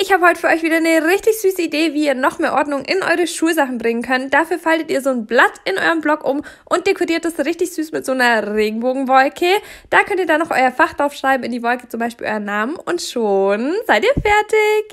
Ich habe heute für euch wieder eine richtig süße Idee, wie ihr noch mehr Ordnung in eure Schulsachen bringen könnt. Dafür faltet ihr so ein Blatt in eurem Block um und dekoriert das richtig süß mit so einer Regenbogenwolke. Da könnt ihr dann noch euer Fach draufschreiben, in die Wolke zum Beispiel euren Namen und schon seid ihr fertig.